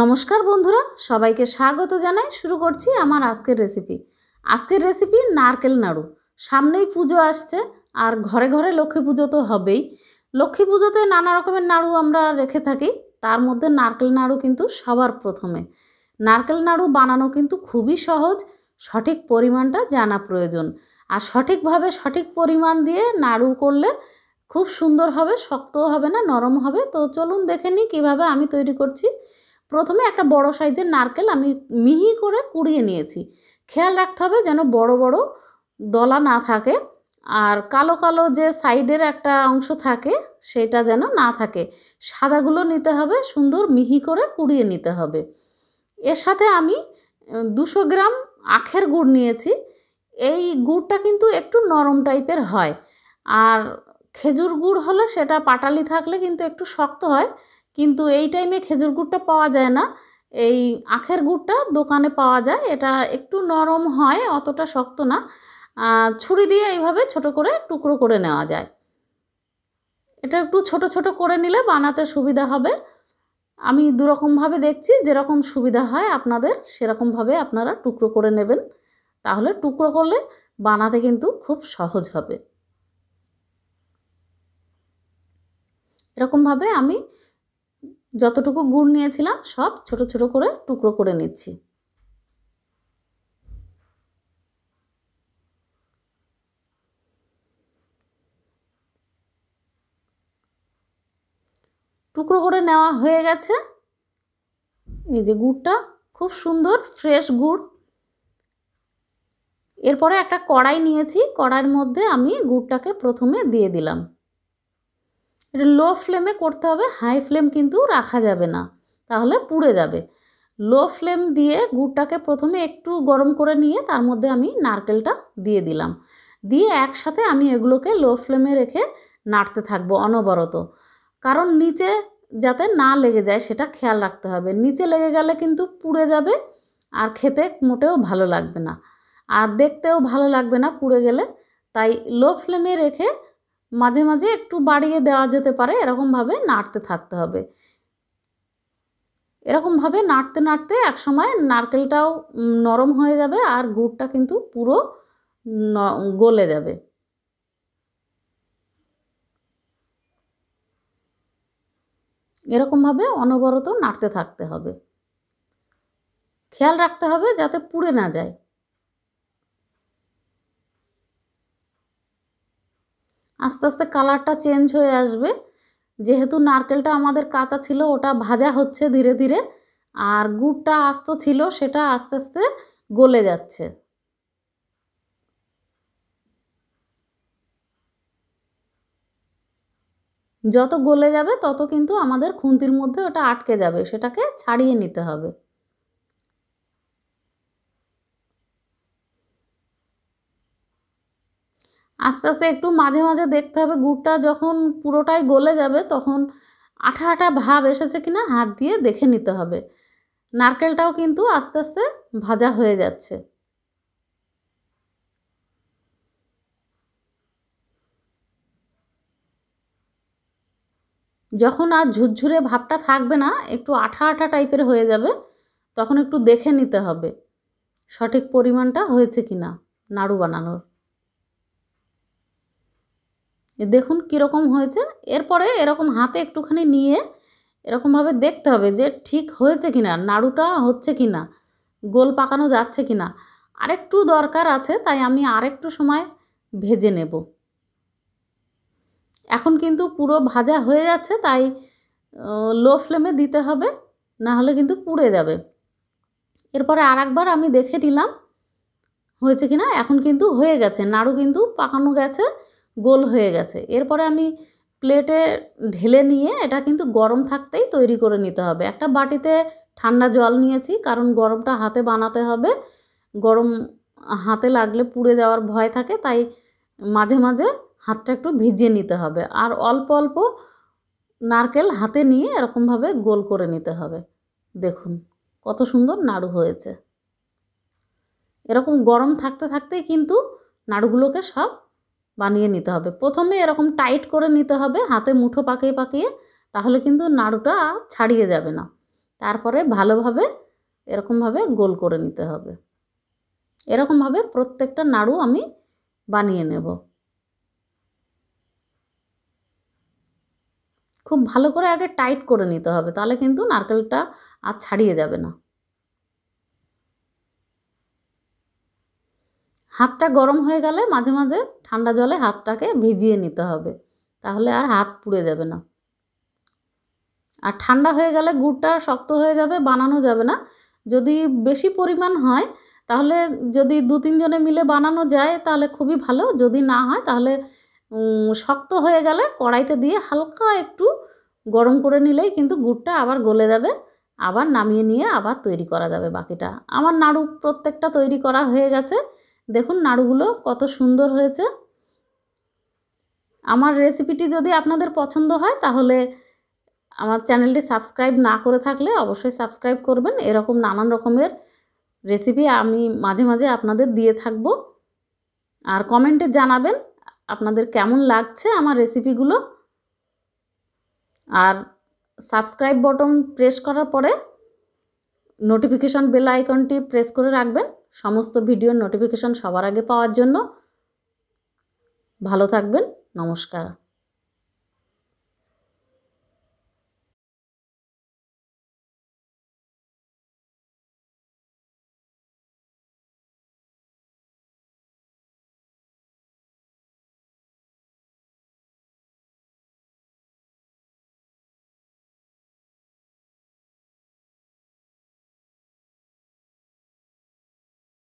নমস্কার বন্ধুরা সবাইকে স্বাগত জানাই শুরু করছি আমার আজকের রেসিপি আজকের রেসিপি নারকেল নাড়ু সামনেই পুজো আসছে আর ঘরে ঘরে লক্ষ্মী পুজো তো হবেই লক্ষ্মী পুজোতে নানা রকমের নাড়ু আমরা রেখে থাকি তার মধ্যে নারকেল নাড়ু কিন্তু সবার প্রথমে নারকেল নাড়ু বানানো কিন্তু খুবই সহজ সঠিক পরিমাণটা জানা প্রয়োজন আর সঠিকভাবে সঠিক পরিমাণ দিয়ে নাড়ু করলে খুব সুন্দর হবে শক্তও হবে না নরম হবে তো চলুন দেখে নিই কীভাবে আমি তৈরি করছি প্রথমে একটা বড় সাইজের নারকেল আমি মিহি করে কুড়িয়ে নিয়েছি খেয়াল রাখতে হবে যেন বড় বড় দলা না থাকে আর কালো কালো যে সাইডের একটা অংশ থাকে সেটা যেন না থাকে সাদাগুলো নিতে হবে সুন্দর মিহি করে কুড়িয়ে নিতে হবে এর সাথে আমি দুশো গ্রাম আখের গুড় নিয়েছি এই গুড়টা কিন্তু একটু নরম টাইপের হয় আর খেজুর গুড় হলে সেটা পাটালি থাকলে কিন্তু একটু শক্ত হয় কিন্তু এই টাইমে খেজুর গুড়টা পাওয়া যায় না এই আখের গুড়টা দোকানে পাওয়া যায় এটা একটু নরম হয় অতটা শক্ত না ছুরি দিয়ে এইভাবে ছোট করে টুকরো করে নেওয়া যায় এটা একটু ছোট ছোট করে নিলে বানাতে সুবিধা হবে আমি দুরকমভাবে দেখছি যেরকম সুবিধা হয় আপনাদের সেরকমভাবে আপনারা টুকরো করে নেবেন তাহলে টুকরো করলে বানাতে কিন্তু খুব সহজ হবে এরকমভাবে আমি যতটুকু গুড় নিয়েছিলাম সব ছোট ছোট করে টুকরো করে নিচ্ছি টুকরো করে নেওয়া হয়ে গেছে এই যে গুড়টা খুব সুন্দর ফ্রেশ গুড় এরপরে একটা কড়াই নিয়েছি কড়াইয়ের মধ্যে আমি গুড়টাকে প্রথমে দিয়ে দিলাম এটা লো ফ্লেমে করতে হবে হাই ফ্লেম কিন্তু রাখা যাবে না তাহলে পুড়ে যাবে লো ফ্লেম দিয়ে গুড়টাকে প্রথমে একটু গরম করে নিয়ে তার মধ্যে আমি নারকেলটা দিয়ে দিলাম দিয়ে একসাথে আমি এগুলোকে লো ফ্লেমে রেখে নাড়তে থাকবো অনবরত কারণ নিচে যাতে না লেগে যায় সেটা খেয়াল রাখতে হবে নিচে লেগে গেলে কিন্তু পুড়ে যাবে আর খেতে মোটেও ভালো লাগবে না আর দেখতেও ভালো লাগবে না পুড়ে গেলে তাই লো ফ্লেমে রেখে মাঝে মাঝে একটু বাড়িয়ে দেওয়া যেতে পারে এরকমভাবে নাড়তে থাকতে হবে এরকমভাবে নাড়তে নাড়তে এক সময় নারকেলটাও নরম হয়ে যাবে আর গুড়টা কিন্তু পুরো গলে যাবে এরকমভাবে অনবরত নাড়তে থাকতে হবে খেয়াল রাখতে হবে যাতে পুড়ে না যায় আস্তে আস্তে কালারটা চেঞ্জ হয়ে আসবে যেহেতু নারকেলটা আমাদের কাঁচা ছিল ওটা ভাজা হচ্ছে ধীরে ধীরে আর গুড়টা আস্ত ছিল সেটা আস্তে আস্তে গলে যাচ্ছে যত গলে যাবে তত কিন্তু আমাদের খুন্তির মধ্যে ওটা আটকে যাবে সেটাকে ছাড়িয়ে নিতে হবে আস্তে আস্তে একটু মাঝে মাঝে দেখতে হবে গুড়টা যখন পুরোটাই গলে যাবে তখন আঠা আঠা ভাব এসেছে কিনা হাত দিয়ে দেখে নিতে হবে নারকেলটাও কিন্তু আস্তে আস্তে ভাজা হয়ে যাচ্ছে যখন আর ঝুরঝুরে ভাবটা থাকবে না একটু আঠা আঠা টাইপের হয়ে যাবে তখন একটু দেখে নিতে হবে সঠিক পরিমাণটা হয়েছে কিনা নাড়ু বানানোর দেখুন কীরকম হয়েছে এরপরে এরকম হাতে একটুখানি নিয়ে এরকমভাবে দেখতে হবে যে ঠিক হয়েছে কি না নাড়ুটা হচ্ছে কি না গোল পাকানো যাচ্ছে কি না আরেকটু দরকার আছে তাই আমি আরেকটু সময় ভেজে নেব এখন কিন্তু পুরো ভাজা হয়ে যাচ্ছে তাই লো ফ্লেমে দিতে হবে না হলে কিন্তু পুড়ে যাবে এরপরে আর একবার আমি দেখে নিলাম হয়েছে কি না এখন কিন্তু হয়ে গেছে নাড়ু কিন্তু পাকানো গেছে গোল হয়ে গেছে এরপরে আমি প্লেটে ঢেলে নিয়ে এটা কিন্তু গরম থাকতেই তৈরি করে নিতে হবে একটা বাটিতে ঠান্ডা জল নিয়েছি কারণ গরমটা হাতে বানাতে হবে গরম হাতে লাগলে পুড়ে যাওয়ার ভয় থাকে তাই মাঝে মাঝে হাতটা একটু ভিজিয়ে নিতে হবে আর অল্প অল্প নারকেল হাতে নিয়ে এরকমভাবে গোল করে নিতে হবে দেখুন কত সুন্দর নাড়ু হয়েছে এরকম গরম থাকতে থাকতেই কিন্তু নাড়ুগুলোকে সব বানিয়ে নিতে হবে প্রথমে এরকম টাইট করে নিতে হবে হাতে মুঠো পাকিয়ে পাকিয়ে তাহলে কিন্তু নাড়ুটা ছাড়িয়ে যাবে না তারপরে ভালোভাবে এরকমভাবে গোল করে নিতে হবে এরকমভাবে প্রত্যেকটা নাড়ু আমি বানিয়ে নেব খুব ভালো করে আগে টাইট করে নিতে হবে তাহলে কিন্তু নারকেলটা আর ছাড়িয়ে যাবে না হাতটা গরম হয়ে গেলে মাঝে মাঝে ঠান্ডা জলে হাতটাকে ভিজিয়ে নিতে হবে তাহলে আর হাত পুড়ে যাবে না আর ঠান্ডা হয়ে গেলে গুড়টা শক্ত হয়ে যাবে বানানো যাবে না যদি বেশি পরিমাণ হয় তাহলে যদি দু তিনজনে মিলে বানানো যায় তাহলে খুবই ভালো যদি না হয় তাহলে শক্ত হয়ে গেলে কড়াইতে দিয়ে হালকা একটু গরম করে নিলেই কিন্তু গুড়টা আবার গলে যাবে আবার নামিয়ে নিয়ে আবার তৈরি করা যাবে বাকিটা আমার নাড়ু প্রত্যেকটা তৈরি করা হয়ে গেছে দেখুন নাড়ুগুলো কত সুন্দর হয়েছে আমার রেসিপিটি যদি আপনাদের পছন্দ হয় তাহলে আমার চ্যানেলটি সাবস্ক্রাইব না করে থাকলে অবশ্যই সাবস্ক্রাইব করবেন এরকম নানান রকমের রেসিপি আমি মাঝে মাঝে আপনাদের দিয়ে থাকব আর কমেন্টে জানাবেন আপনাদের কেমন লাগছে আমার রেসিপিগুলো আর সাবস্ক্রাইব বটন প্রেস করার পরে নোটিফিকেশন বেল আইকনটি প্রেস করে রাখবেন সমস্ত ভিডিওর নোটিফিকেশন সবার আগে পাওয়ার জন্য ভালো থাকবেন নমস্কার